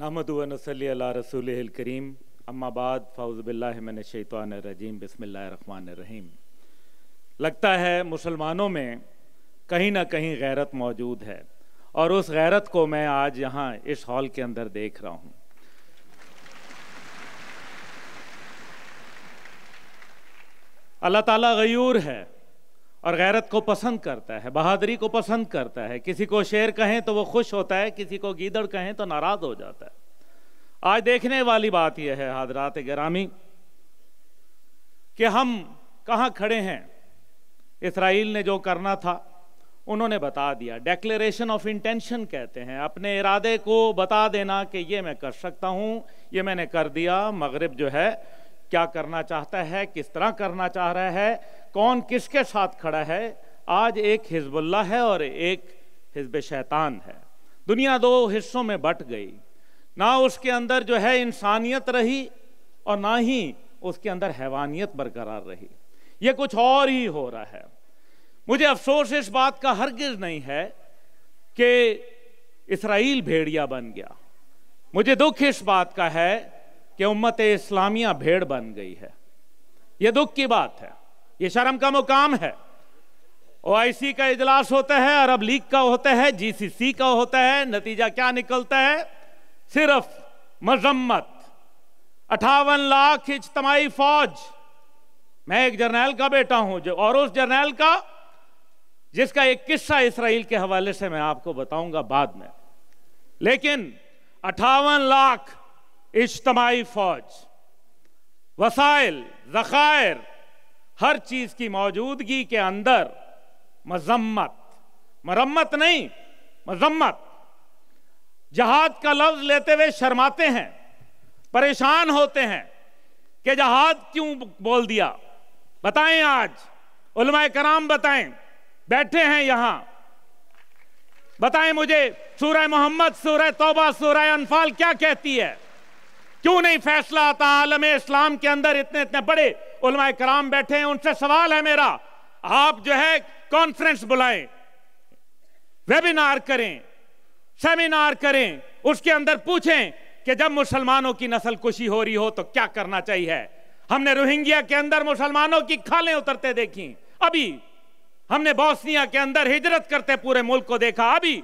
नहमदन सली रसूल करीम अम्माबाद फ़ाउज़बिल्लामिन शैतान रजीम रन रहीम लगता है मुसलमानों में कहीं ना कहीं गैरत मौजूद है और उस गैरत को मैं आज यहाँ इस हॉल के अंदर देख रहा हूँ अल्लाह ताला गयूर है और गैरत को पसंद करता है बहादरी को पसंद करता है किसी को शेर कहें तो वो खुश होता है किसी को गीदड़ कहें तो नाराज हो जाता है आज देखने वाली बात यह है हादरात ग्रामी कि हम कहाँ खड़े हैं इसराइल ने जो करना था उन्होंने बता दिया डेक्लेरेशन ऑफ इंटेंशन कहते हैं अपने इरादे को बता देना कि ये मैं कर सकता हूँ ये मैंने कर दिया मगरब जो है क्या करना चाहता है किस तरह करना चाह रहा है कौन किसके साथ खड़ा है आज एक हिजबुल्ला है और एक हिजब शैतान है दुनिया दो हिस्सों में बट गई ना उसके अंदर जो है इंसानियत रही और ना ही उसके अंदर हैवानियत बरकरार रही ये कुछ और ही हो रहा है मुझे अफसोस इस बात का हरगिज नहीं है कि इसराइल भेड़िया बन गया मुझे दुख इस बात का है कि उम्मत इस्लामिया भेड़ बन गई है यह दुख की बात है यह शर्म का मुकाम है ओआईसी का इजलास होता है अरब लीग का होता है जीसीसी का होता है नतीजा क्या निकलता है सिर्फ मजम्मत अठावन लाख इज्तमाही फौज मैं एक जर्नैल का बेटा हूं जो और उस जर्नैल का जिसका एक किस्सा इसराइल के हवाले से मैं आपको बताऊंगा बाद में लेकिन अठावन लाख इज्तमाही फौज वसाइल जखायर हर चीज की मौजूदगी के अंदर मजम्मत मरम्मत नहीं मजम्मत जहाज का लफ्ज लेते हुए शर्माते हैं परेशान होते हैं कि जहाज क्यों बोल दिया बताएं आज उलमा कराम बताएं बैठे हैं यहां बताएं मुझे सूरह मोहम्मद सूरह तौबा सूरह अनफाल क्या कहती है क्यों नहीं फैसला आता आलम इस्लाम के अंदर इतने इतने बड़े उलमा कराम बैठे हैं उनसे सवाल है मेरा आप जो है कॉन्फ्रेंस बुलाएं वेबिनार करें सेमिनार करें उसके अंदर पूछें कि जब मुसलमानों की नस्ल कुशी हो रही हो तो क्या करना चाहिए हमने रोहिंग्या के अंदर मुसलमानों की खालें उतरते देखी अभी हमने बोस्निया के अंदर हिजरत करते पूरे मुल्क को देखा अभी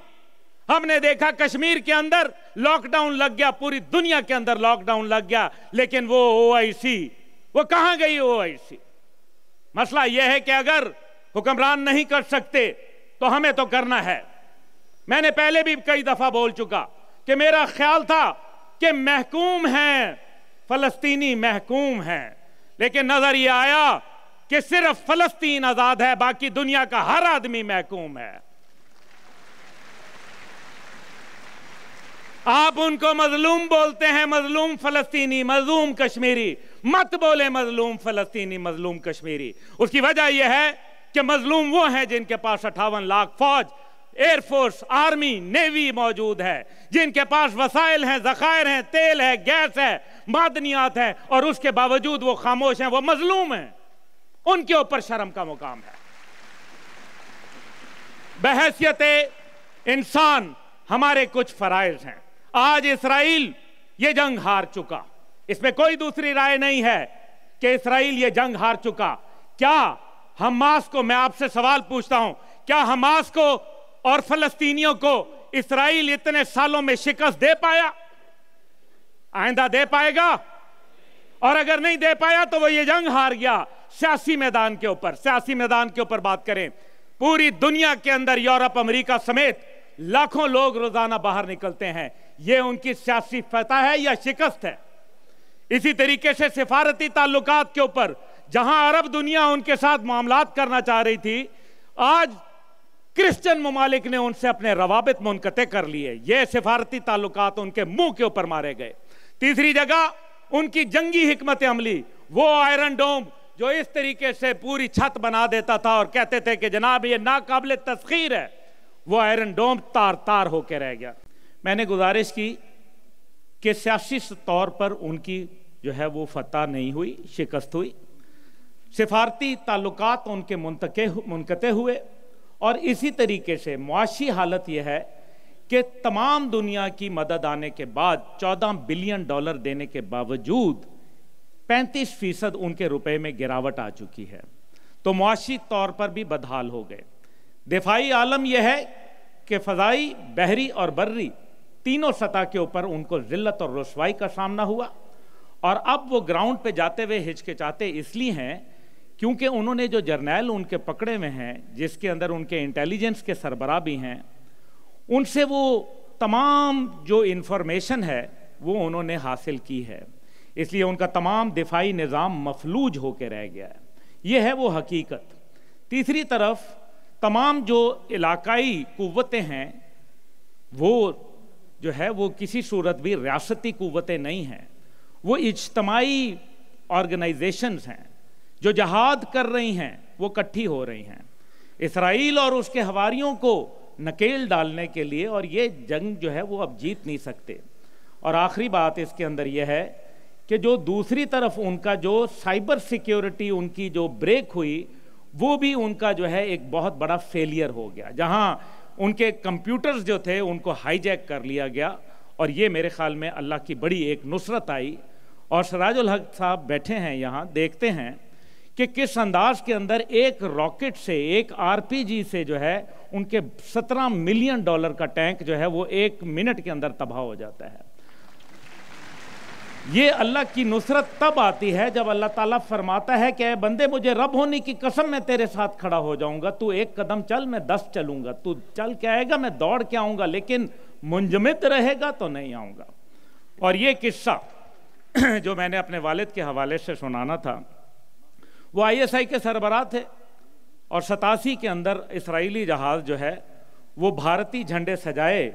हमने देखा कश्मीर के अंदर लॉकडाउन लग गया पूरी दुनिया के अंदर लॉकडाउन लग गया लेकिन वो ओआईसी वो कहां गई ओआईसी मसला यह है कि अगर हुक्मरान नहीं कर सकते तो हमें तो करना है मैंने पहले भी कई दफा बोल चुका कि मेरा ख्याल था कि महकूम हैं फलस्तीनी महकूम हैं लेकिन नजर यह आया कि सिर्फ फलस्तीन आजाद है बाकी दुनिया का हर आदमी महकूम है आप उनको मजलूम बोलते हैं मजलूम फलस्तीनी मजलूम कश्मीरी मत बोले मजलूम फलस्तीनी मजलूम कश्मीरी उसकी वजह यह है कि मजलूम वो हैं जिनके पास अट्ठावन लाख फौज एयरफोर्स आर्मी नेवी मौजूद है जिनके पास वसाइल हैं जखायर हैं तेल है गैस है मादनियात है और उसके बावजूद वो खामोश हैं वो मजलूम हैं उनके ऊपर शर्म का मुकाम है बहसियत इंसान हमारे कुछ फ़रज़ हैं आज इसराइल ये जंग हार चुका इसमें कोई दूसरी राय नहीं है कि इसराइल ये जंग हार चुका क्या हमास को मैं आपसे सवाल पूछता हूं क्या हमास को और फलस्तीनियों को इसराइल इतने सालों में शिकस्त दे पाया आइंदा दे पाएगा और अगर नहीं दे पाया तो वो ये जंग हार गया सियासी मैदान के ऊपर सियासी मैदान के ऊपर बात करें पूरी दुनिया के अंदर यूरोप अमेरिका समेत लाखों लोग रोजाना बाहर निकलते हैं ये उनकी सियासी फतह है या शिकस्त है इसी तरीके से सिफारती ताल्लुकात के ऊपर जहां अरब दुनिया उनके साथ मामला करना चाह रही थी आज क्रिश्चियन ममालिक ने उनसे अपने रवाबित मुनकते कर लिए ये सिफारती ताल्लुकात उनके मुंह के ऊपर मारे गए तीसरी जगह उनकी जंगी हमत अमली वो आयरन डोम जो इस तरीके से पूरी छत बना देता था और कहते थे कि जनाब ये नाकबले तस्खीर है वो आयरन डोम तार तार होकर रह गया मैंने गुजारिश की कि सियासी तौर पर उनकी जो है वो फतह नहीं हुई शिकस्त हुई सिफारती ताल्लुक उनके मुनत मुनक़ हुए और इसी तरीके से मुआशी हालत यह है कि तमाम दुनिया की मदद आने के बाद 14 बिलियन डॉलर देने के बावजूद 35 फीसद उनके रुपए में गिरावट आ चुकी है तो मुआशी तौर पर भी बदहाल हो गए दिफाई आलम यह है कि फ़जाई बहरी और बर्री तीनों सतह के ऊपर उनको जिल्लत और रसवाई का सामना हुआ और अब वो ग्राउंड पे जाते हुए हिचकिचाते इसलिए हैं क्योंकि उन्होंने जो जर्नैल उनके पकड़े में हैं जिसके अंदर उनके इंटेलिजेंस के सरबरा भी हैं उनसे वो तमाम जो इन्फॉर्मेशन है वो उन्होंने हासिल की है इसलिए उनका तमाम दिफाई निज़ाम मफलूज होकर रह गया है ये है वो हकीकत तीसरी तरफ तमाम जो इलाकाई कुतें हैं वो जो है वो किसी सूरत भी रियासती कुतें नहीं हैं वो इजतमाही ऑर्गेनाइजेशन हैं जो जहाद कर रही हैं वो इकट्ठी हो रही हैं इसराइल और उसके हवारीयों को नकेल डालने के लिए और ये जंग जो है वो अब जीत नहीं सकते और आखिरी बात इसके अंदर यह है कि जो दूसरी तरफ उनका जो साइबर सिक्योरिटी उनकी जो ब्रेक हुई वो भी उनका जो है एक बहुत बड़ा फेलियर हो गया जहां उनके कंप्यूटर्स जो थे उनको हाईजैक कर लिया गया और ये मेरे ख्याल में अल्लाह की बड़ी एक नुसरत आई और सराजुल हक साहब बैठे हैं यहाँ देखते हैं कि किस अंदाज के अंदर एक रॉकेट से एक आरपीजी से जो है उनके 17 मिलियन डॉलर का टैंक जो है वो एक मिनट के अंदर तबाह हो जाता है ये अल्लाह की नुसरत तब आती है जब अल्लाह ताला फरमाता है कि बंदे मुझे रब होने की कसम मैं तेरे साथ खड़ा हो जाऊंगा तू एक कदम चल मैं दस चलूंगा तू चल के आएगा मैं दौड़ के आऊंगा लेकिन मुंजमित रहेगा तो नहीं आऊंगा और ये किस्सा जो मैंने अपने वालिद के हवाले से सुनाना था वो आईएसआई के सरबरा थे और सतासी के अंदर इसराइली जहाज़ जो है वो भारतीय झंडे सजाए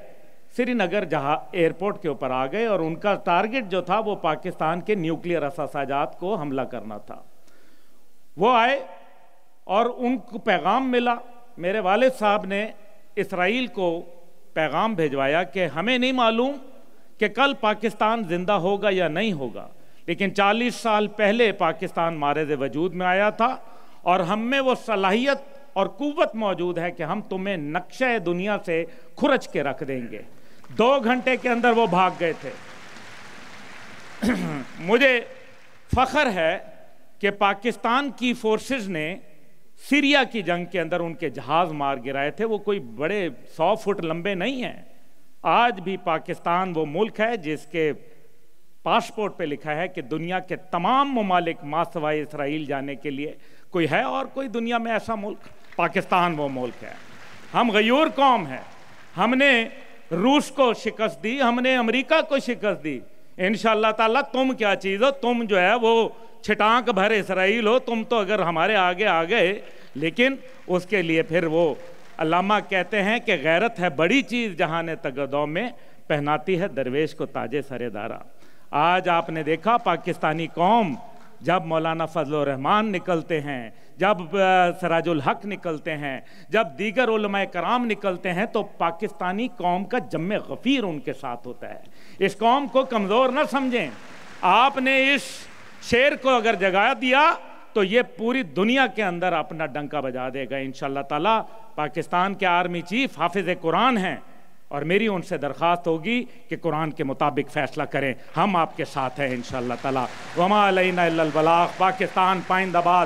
श्रीनगर जहाँ एयरपोर्ट के ऊपर आ गए और उनका टारगेट जो था वो पाकिस्तान के न्यूक्लियर असाजात को हमला करना था वो आए और उनको पैगाम मिला मेरे वाले साहब ने इसराइल को पैगाम भिजवाया कि हमें नहीं मालूम कि कल पाकिस्तान ज़िंदा होगा या नहीं होगा लेकिन 40 साल पहले पाकिस्तान मारद वजूद में आया था और हम में वो सलाहियत और कुवत मौजूद है कि हम तुम्हें नक्शे दुनिया से खुरच के रख देंगे दो घंटे के अंदर वो भाग गए थे मुझे फखर है कि पाकिस्तान की फोर्सेस ने सीरिया की जंग के अंदर उनके जहाज मार गिराए थे वो कोई बड़े सौ फुट लंबे नहीं हैं आज भी पाकिस्तान वो मुल्क है जिसके पासपोर्ट पे लिखा है कि दुनिया के तमाम ममालिक मास्वा इसराइल जाने के लिए कोई है और कोई दुनिया में ऐसा मुल्क पाकिस्तान वो मुल्क है हम गयूर कौम है हमने रूस को शिकस्त दी हमने अमेरिका को शिकस्त दी इन ताला तुम क्या चीज़ हो तुम जो है वो छिटांक भर इसराइल हो तुम तो अगर हमारे आगे आ गए लेकिन उसके लिए फिर वो अलामा कहते हैं कि गैरत है बड़ी चीज़ जहाँ ने तगदों में पहनाती है दरवेश को ताजे सरेदारा आज आपने देखा पाकिस्तानी कौम जब मौलाना फजल रहमान निकलते हैं जब सराजुल हक निकलते हैं जब दीगर उलमा कराम निकलते हैं तो पाकिस्तानी कौम का जम गफ़ीर उनके साथ होता है इस कौम को कमज़ोर ना समझें आपने इस शेर को अगर जगा दिया तो ये पूरी दुनिया के अंदर अपना डंका बजा देगा इन शाह पाकिस्तान के आर्मी चीफ हाफिज़ कुरान हैं और मेरी उनसे दरख्वास्त होगी कि कुरान के मुताबिक फ़ैसला करें हम आपके साथ हैं इन शाह तला वमा अलबलाख पाकिस्तान पाइंदाबाद